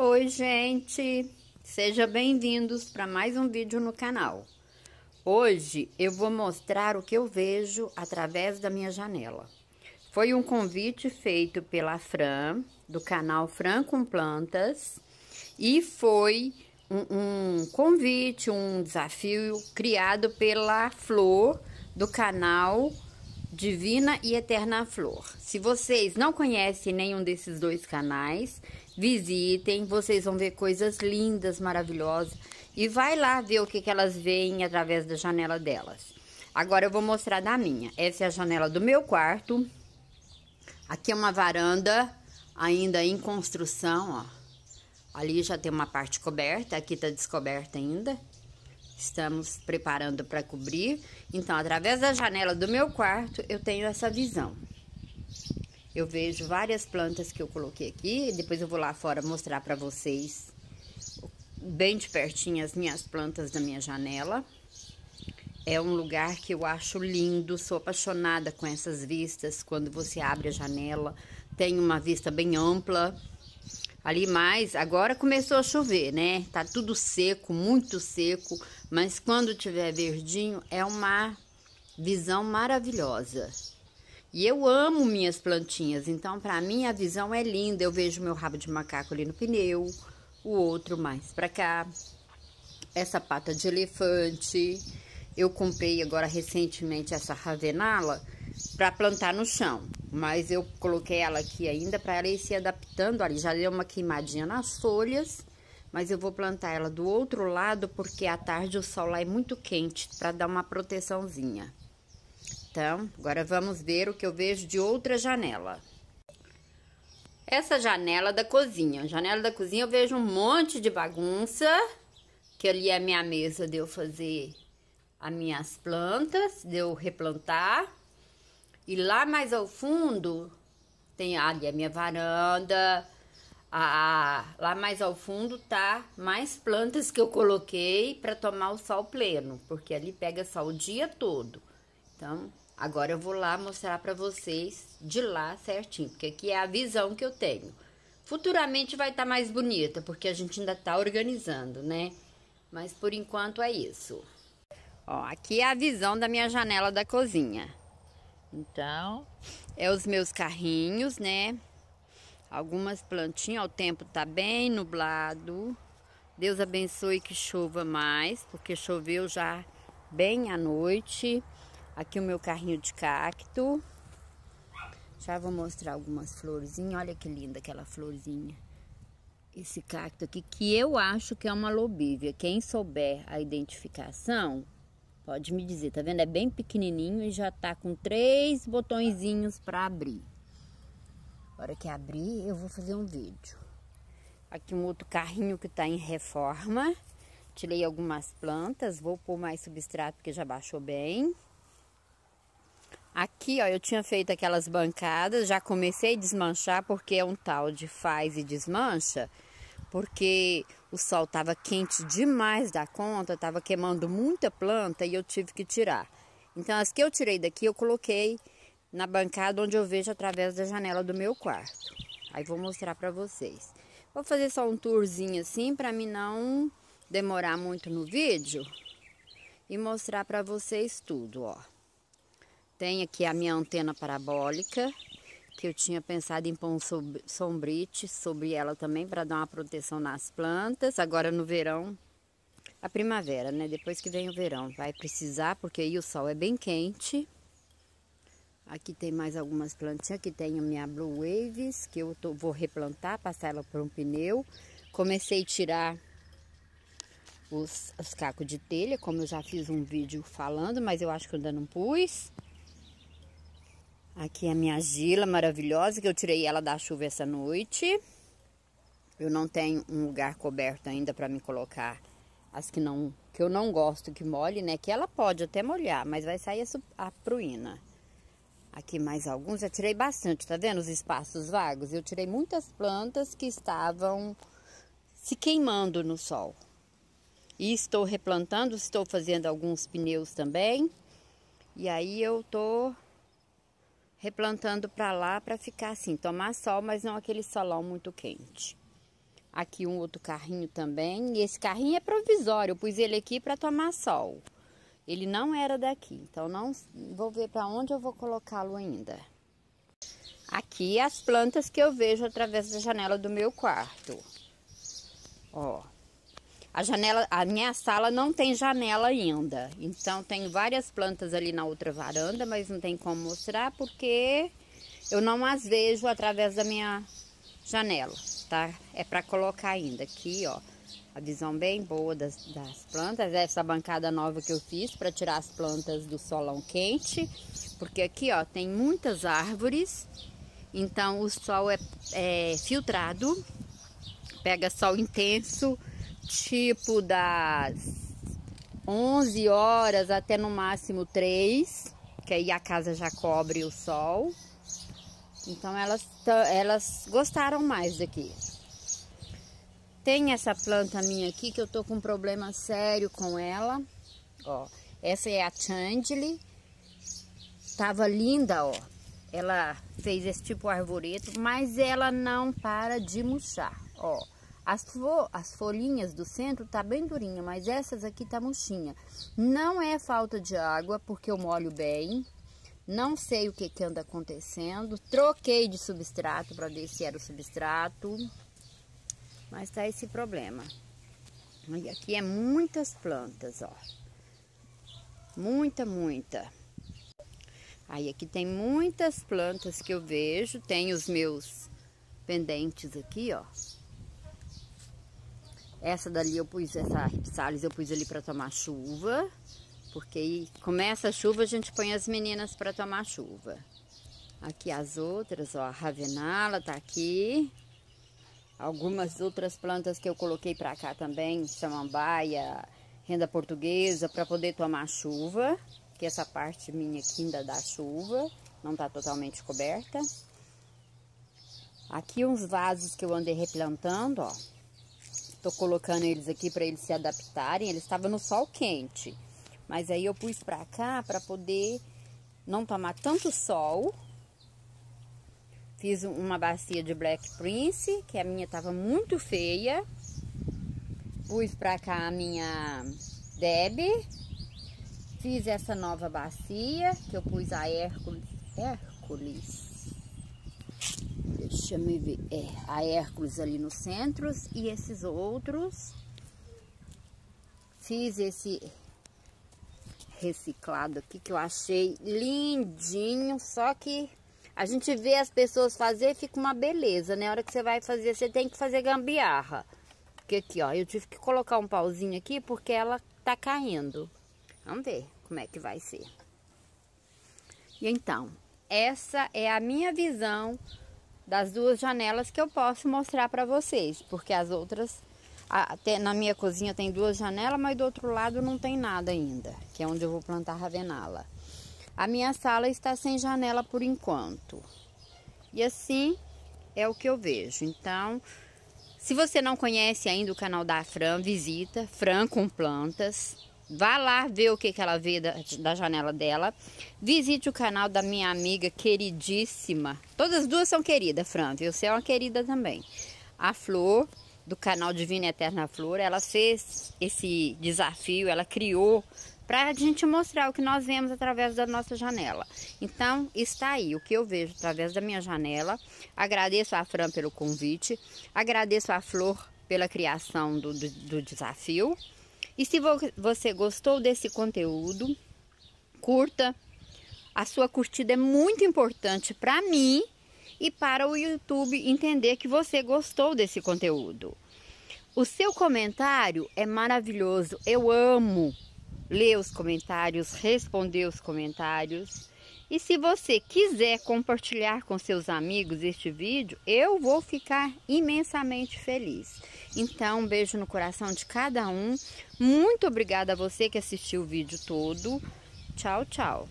Oi, gente! Sejam bem-vindos para mais um vídeo no canal. Hoje eu vou mostrar o que eu vejo através da minha janela. Foi um convite feito pela Fran, do canal Fran com Plantas, e foi um, um convite, um desafio criado pela Flor, do canal Divina e Eterna Flor. Se vocês não conhecem nenhum desses dois canais, visitem, vocês vão ver coisas lindas, maravilhosas. E vai lá ver o que, que elas veem através da janela delas. Agora eu vou mostrar da minha. Essa é a janela do meu quarto. Aqui é uma varanda ainda em construção, ó. Ali já tem uma parte coberta, aqui tá descoberta ainda. Estamos preparando para cobrir. Então, através da janela do meu quarto, eu tenho essa visão. Eu vejo várias plantas que eu coloquei aqui, depois eu vou lá fora mostrar para vocês bem de pertinho as minhas plantas da minha janela. É um lugar que eu acho lindo, sou apaixonada com essas vistas. Quando você abre a janela, tem uma vista bem ampla. Ali mais, agora começou a chover, né? Tá tudo seco, muito seco, mas quando tiver verdinho é uma visão maravilhosa. E eu amo minhas plantinhas, então para mim a visão é linda. Eu vejo meu rabo de macaco ali no pneu, o outro mais para cá, essa pata de elefante. Eu comprei agora recentemente essa ravenala para plantar no chão, mas eu coloquei ela aqui ainda para ela ir se adaptando. Ali já deu uma queimadinha nas folhas, mas eu vou plantar ela do outro lado porque à tarde o sol lá é muito quente para dar uma proteçãozinha. Então, agora vamos ver o que eu vejo de outra janela. Essa janela da cozinha. Janela da cozinha eu vejo um monte de bagunça. Que ali é a minha mesa de eu fazer as minhas plantas, de eu replantar. E lá mais ao fundo tem ali a minha varanda. A, a, lá mais ao fundo tá mais plantas que eu coloquei para tomar o sol pleno, porque ali pega sol o dia todo. Então, Agora eu vou lá mostrar para vocês de lá certinho, porque aqui é a visão que eu tenho. Futuramente vai estar tá mais bonita, porque a gente ainda está organizando, né? Mas por enquanto é isso. Ó, aqui é a visão da minha janela da cozinha. Então, é os meus carrinhos, né? Algumas plantinhas, ó, o tempo tá bem nublado. Deus abençoe que chova mais, porque choveu já bem à noite. Aqui o meu carrinho de cacto. Já vou mostrar algumas florzinhas. Olha que linda aquela florzinha. Esse cacto aqui, que eu acho que é uma lobívia. Quem souber a identificação, pode me dizer. Tá vendo? É bem pequenininho e já tá com três botõezinhos para abrir. Agora que abrir, eu vou fazer um vídeo. Aqui um outro carrinho que tá em reforma. Tirei algumas plantas, vou pôr mais substrato porque já baixou bem. Aqui, ó, eu tinha feito aquelas bancadas, já comecei a desmanchar porque é um tal de faz e desmancha, porque o sol estava quente demais da conta, estava queimando muita planta e eu tive que tirar. Então, as que eu tirei daqui, eu coloquei na bancada onde eu vejo através da janela do meu quarto. Aí vou mostrar para vocês. Vou fazer só um tourzinho assim para mim não demorar muito no vídeo e mostrar para vocês tudo, ó. Tem aqui a minha antena parabólica, que eu tinha pensado em pôr um sombrite sobre ela também para dar uma proteção nas plantas. Agora no verão, a primavera, né? Depois que vem o verão, vai precisar porque aí o sol é bem quente. Aqui tem mais algumas plantinhas. Aqui tem a minha Blue Waves, que eu tô, vou replantar, passar ela por um pneu. Comecei a tirar os, os cacos de telha, como eu já fiz um vídeo falando, mas eu acho que eu ainda não pus. Aqui é a minha gila maravilhosa, que eu tirei ela da chuva essa noite. Eu não tenho um lugar coberto ainda para me colocar as que não que eu não gosto que molhe, né? Que ela pode até molhar, mas vai sair a, a pruína. Aqui mais alguns, eu tirei bastante, tá vendo os espaços vagos? Eu tirei muitas plantas que estavam se queimando no sol. E estou replantando, estou fazendo alguns pneus também. E aí eu tô replantando para lá para ficar assim, tomar sol, mas não aquele solão muito quente. Aqui um outro carrinho também, e esse carrinho é provisório, eu pus ele aqui para tomar sol. Ele não era daqui, então não vou ver para onde eu vou colocá-lo ainda. Aqui as plantas que eu vejo através da janela do meu quarto. Ó, a janela, a minha sala não tem janela ainda. Então tem várias plantas ali na outra varanda, mas não tem como mostrar porque eu não as vejo através da minha janela, tá? É para colocar ainda aqui, ó. A visão bem boa das, das plantas. Essa bancada nova que eu fiz para tirar as plantas do solão quente, porque aqui, ó, tem muitas árvores. Então o sol é, é filtrado, pega sol intenso tipo das 11 horas até no máximo 3, que aí a casa já cobre o sol. Então elas, elas gostaram mais daqui. Tem essa planta minha aqui que eu tô com um problema sério com ela. Ó, essa é a Chandile. Tava linda, ó. Ela fez esse tipo de arvoreto, mas ela não para de murchar, ó. As, fo as folhinhas do centro tá bem durinha, mas essas aqui tá murchinha. Não é falta de água, porque eu molho bem. Não sei o que que anda acontecendo. Troquei de substrato para ver se era o substrato. Mas tá esse problema. E aqui é muitas plantas, ó. Muita, muita. Aí aqui tem muitas plantas que eu vejo. Tem os meus pendentes aqui, ó. Essa dali eu pus, essa Ripsalis eu pus ali para tomar chuva. Porque aí começa a chuva, a gente põe as meninas para tomar chuva. Aqui as outras, ó, a Ravenala tá aqui. Algumas outras plantas que eu coloquei para cá também, samambaia, renda portuguesa, para poder tomar chuva. Que essa parte minha aqui ainda dá chuva, não tá totalmente coberta. Aqui uns vasos que eu andei replantando, ó. Tô colocando eles aqui para eles se adaptarem. Eles estavam no sol quente. Mas aí eu pus pra cá para poder não tomar tanto sol. Fiz uma bacia de Black Prince, que a minha tava muito feia. Pus pra cá a minha Deb. Fiz essa nova bacia, que eu pus a Hércules. Hércules deixa ver, é, a Hércules ali no centro e esses outros. Fiz esse reciclado aqui que eu achei lindinho, só que a gente vê as pessoas fazer, fica uma beleza, né? A hora que você vai fazer, você tem que fazer gambiarra. Porque aqui, ó, eu tive que colocar um pauzinho aqui porque ela tá caindo. Vamos ver como é que vai ser. E então, essa é a minha visão das duas janelas que eu posso mostrar para vocês, porque as outras até na minha cozinha tem duas janelas, mas do outro lado não tem nada ainda, que é onde eu vou plantar ravenala. A minha sala está sem janela por enquanto. E assim é o que eu vejo. Então, se você não conhece ainda o canal da Fran, visita Fran com plantas. Vá lá ver o que, que ela vê da, da, janela dela. Visite o canal da minha amiga queridíssima. Todas as duas são queridas, Fran, viu? Você é uma querida também. A Flor, do canal Divina Eterna Flor, ela fez esse desafio, ela criou para a gente mostrar o que nós vemos através da nossa janela. Então, está aí o que eu vejo através da minha janela. Agradeço a Fran pelo convite, agradeço a Flor pela criação do, do, do desafio. E se você gostou desse conteúdo, curta. A sua curtida é muito importante para mim e para o YouTube entender que você gostou desse conteúdo. O seu comentário é maravilhoso. Eu amo ler os comentários, responder os comentários. E se você quiser compartilhar com seus amigos este vídeo, eu vou ficar imensamente feliz. Então, um beijo no coração de cada um. Muito obrigada a você que assistiu o vídeo todo. Tchau, tchau.